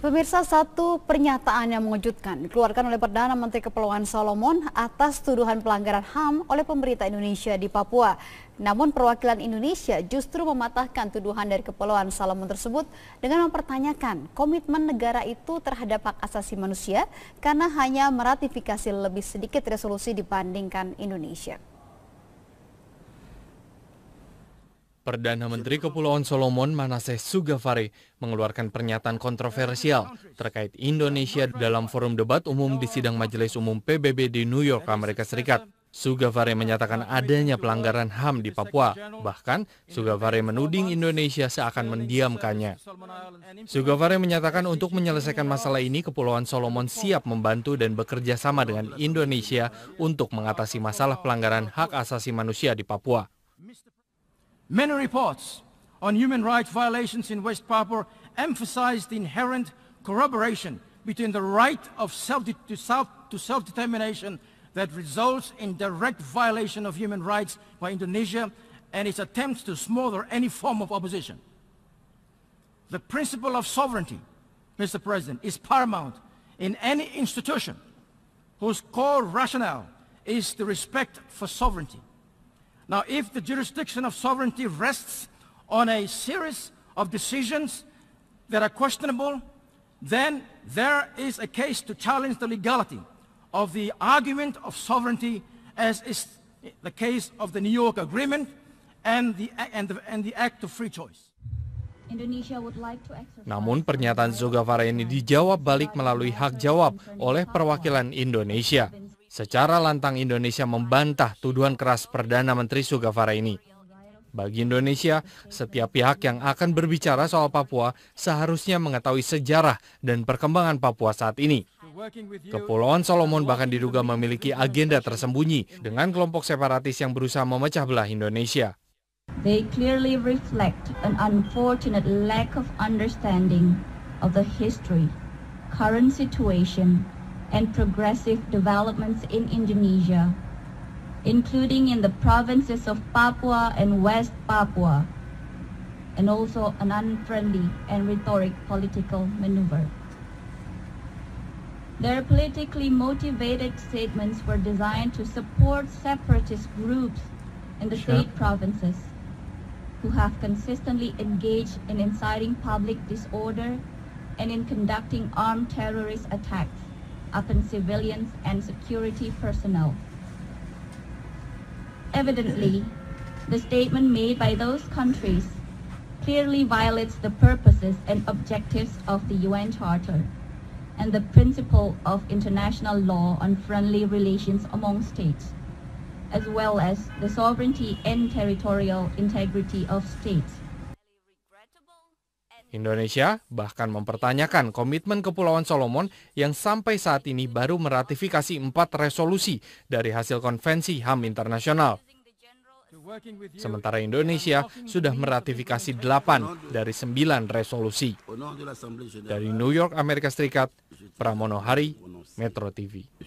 Pemirsa, satu pernyataan yang mengejutkan dikeluarkan oleh Perdana Menteri Kepulauan Solomon atas tuduhan pelanggaran HAM oleh pemerintah Indonesia di Papua. Namun perwakilan Indonesia justru mematahkan tuduhan dari Kepulauan Solomon tersebut dengan mempertanyakan komitmen negara itu terhadap hak asasi manusia karena hanya meratifikasi lebih sedikit resolusi dibandingkan Indonesia. Perdana Menteri Kepulauan Solomon Manasseh Sugavare mengeluarkan pernyataan kontroversial terkait Indonesia dalam forum debat umum di sidang Majelis Umum PBB di New York, Amerika Serikat. Sugavare menyatakan adanya pelanggaran HAM di Papua. Bahkan, Sugavare menuding Indonesia seakan mendiamkannya. Sugavare menyatakan untuk menyelesaikan masalah ini, Kepulauan Solomon siap membantu dan bekerja sama dengan Indonesia untuk mengatasi masalah pelanggaran hak asasi manusia di Papua. Many reports on human rights violations in West Papua emphasize the inherent corroboration between the right of self to, self to self-determination that results in direct violation of human rights by Indonesia and its attempts to smother any form of opposition. The principle of sovereignty, Mr. President, is paramount in any institution whose core rationale is the respect for sovereignty. Now, if the jurisdiction of sovereignty rests on a series of decisions that are questionable, then there is a case to challenge the legality of the argument of sovereignty as is the case of the New York Agreement and the, and the, and the Act of Free Choice. Namun pernyataan Zulkifli ini dijawab balik melalui hak jawab oleh perwakilan Indonesia. Secara lantang Indonesia membantah tuduhan keras Perdana Menteri Sugavara ini. Bagi Indonesia, setiap pihak yang akan berbicara soal Papua seharusnya mengetahui sejarah dan perkembangan Papua saat ini. Kepulauan Solomon bahkan diduga memiliki agenda tersembunyi dengan kelompok separatis yang berusaha memecah belah Indonesia. and progressive developments in Indonesia, including in the provinces of Papua and West Papua, and also an unfriendly and rhetoric political maneuver. Their politically motivated statements were designed to support separatist groups in the sure. state provinces who have consistently engaged in inciting public disorder and in conducting armed terrorist attacks upon civilians and security personnel. Evidently, the statement made by those countries clearly violates the purposes and objectives of the UN Charter and the principle of international law on friendly relations among states, as well as the sovereignty and territorial integrity of states. Indonesia bahkan mempertanyakan komitmen Kepulauan Solomon yang sampai saat ini baru meratifikasi empat resolusi dari hasil konvensi HAM internasional. Sementara Indonesia sudah meratifikasi delapan dari sembilan resolusi. Dari New York, Amerika Serikat, Pramono Hari, Metro TV.